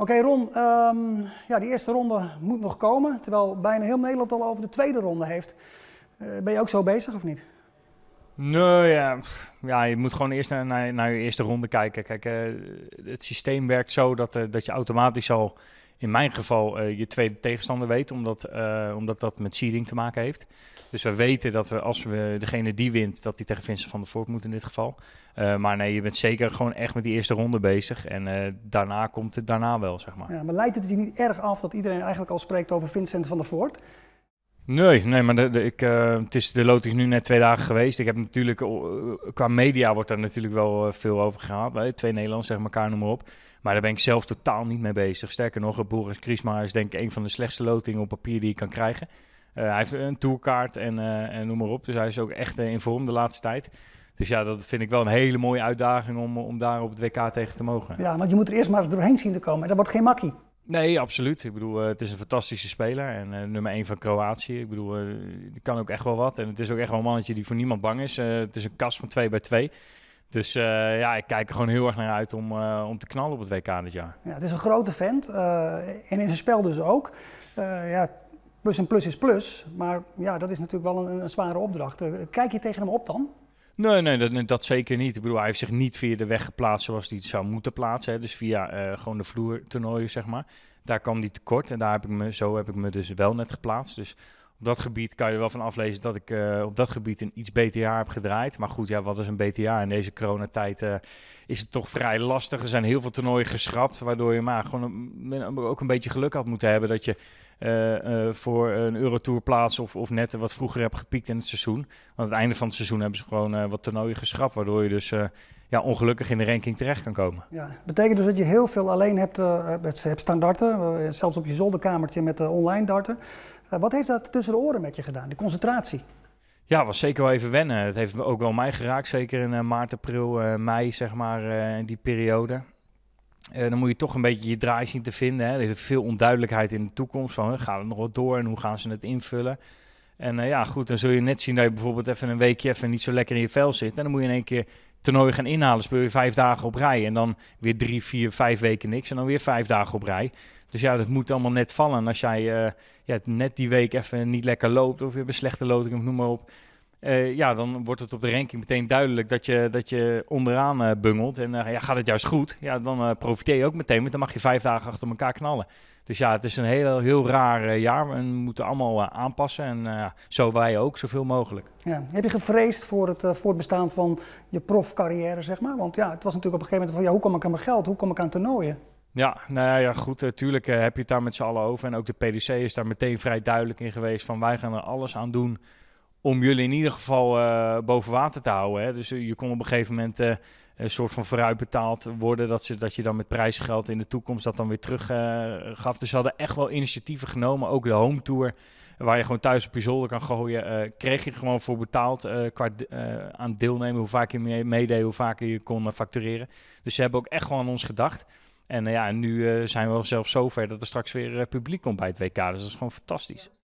Oké Ron, ehm, ja, die eerste ronde moet nog komen, terwijl bijna heel Nederland al over de tweede ronde heeft. Eh, ben je ook zo bezig of niet? Nee, ja, ja je moet gewoon eerst naar, naar, je eerste ronde kijken. Kijk, eh, het systeem werkt zo dat, eh, dat je automatisch al in mijn geval eh, je tweede tegenstander weet, omdat, eh, omdat dat met seeding te maken heeft. Dus we weten dat we als we degene die wint, dat die tegen Vincent van der Voort moet in dit geval. Eh, maar nee, je bent zeker gewoon echt met die eerste ronde bezig. En daarna komt het daarna wel, zeg maar. Ja, maar leidt het je niet erg af dat iedereen eigenlijk al spreekt over Vincent van der Voort? Nee, nee maar de, ik, eh, het is, de loting is nu net twee dagen geweest. Ik heb natuurlijk, qua media wordt daar natuurlijk wel eh, veel over gehaald. Twee Nederlanders zeggen elkaar noem maar op. Maar daar ben ik zelf totaal niet mee bezig. Sterker nog, Boris Kriesma is denk ik een van de slechtste lotingen op papier die je kan krijgen. Eh, hij heeft een tourkaart en, en noem maar op. Dus hij is ook echt in vorm de laatste tijd. Dus ja, dat vind ik wel een hele mooie uitdaging om, om daar op het WK tegen te mogen. Ja, want je moet er eerst maar doorheen zien te komen. En dat wordt geen makkie. Nee, absoluut. Ik bedoel, eh, het is een fantastische speler en eh, nummer 1 van Kroatië. Ik bedoel, uh, die kan ook echt wel wat. En het is ook echt wel een mannetje die voor niemand bang is. het is een kast van 2 bij 2. Dus ja, ik kijk er gewoon heel erg naar uit om, om te knallen op het WK dit jaar. Ja, het is een grote vent en in zijn spel dus ook. ja, plus en plus is plus, maar ja, dat is natuurlijk wel een, een zware opdracht. kijk je tegen hem op dan? Nee, nee dat, dat, zeker niet. Ik bedoel, hij heeft zich niet via de weg geplaatst zoals hij het zou moeten plaatsen. Hè. Dus via eh, gewoon de vloertoernooien, zeg maar. Daar kwam hij tekort en daar heb ik me, zo heb ik me dus wel net geplaatst. Dus op dat gebied kan je er wel van aflezen dat ik eh, op dat gebied een iets beter jaar heb gedraaid. Maar goed, ja, wat is een beter jaar? In deze coronatijd uh, is het toch vrij lastig. Er zijn heel veel toernooien geschrapt, waardoor je maar gewoon ook een beetje geluk had moeten hebben dat je eh, eh, voor een Eurotour plaats of, of net wat vroeger heb gepiekt in het seizoen. Want aan het einde van het seizoen hebben ze gewoon eh, wat toernooien geschrapt, waardoor je dus ja, ongelukkig in de ranking terecht kan komen. Ja, betekent dus dat je heel veel alleen hebt, uh, hebt staan darten, zelfs op je zolderkamertje met uh, online darten. wat heeft dat tussen de oren met je gedaan, die concentratie? Ja, was zeker wel even wennen. Het heeft ook wel mij geraakt, zeker in maart, april, mei, zeg maar, in die periode. Eh, dan moet je toch een beetje je draai zien te vinden. Hè. Er is veel onduidelijkheid in de toekomst. Van, eh, gaan we nog wat door en hoe gaan ze het invullen? En eh, ja, goed, dan zul je net zien dat je bijvoorbeeld even een weekje even niet zo lekker in je vel zit. En dan moet je in één keer toernooi gaan inhalen. Speel je vijf dagen op rij en dan weer drie, vier, vijf weken niks. En dan weer vijf dagen op rij. Dus ja, dat moet allemaal net vallen. als jij ja, net die week even niet lekker loopt of je hebt een slechte loting of noem maar op eh, ja, dan wordt het op de ranking meteen duidelijk dat je, dat je onderaan eh, bungelt. En eh, ja, gaat het juist goed, ja, dan profiteer je ook meteen, want dan mag je vijf dagen achter elkaar knallen. Dus ja, het is een heel, heel raar jaar we moeten allemaal aanpassen. En zo wij ook, zoveel mogelijk. Ja. Heb je gevreesd voor het voortbestaan van je profcarrière, zeg maar? Want ja, het was natuurlijk op een gegeven moment van, ja, hoe kom ik aan mijn geld? Hoe kom ik aan toernooien? Ja, nou ja, goed, natuurlijk heb je het daar met z'n allen over. En ook de PDC is daar meteen vrij duidelijk in geweest van, wij gaan er alles aan doen om jullie in ieder geval eh, boven water te houden. Hè? Dus eh, je kon op een gegeven moment eh, een soort van vooruitbetaald worden. Dat, ze, dat je dan met prijsgeld in de toekomst dat dan weer terug gaf. Dus ze hadden echt wel initiatieven genomen. Ook de home tour, waar je gewoon thuis op je zolder kan gooien. kreeg je gewoon voor betaald qua aan deelnemen. Hoe vaak je meedeed, hoe vaak je kon factureren. Dus ze hebben ook echt gewoon aan ons gedacht. En ja, nu zijn we zo zover dat er straks weer publiek komt bij het WK. Dus dat is gewoon fantastisch.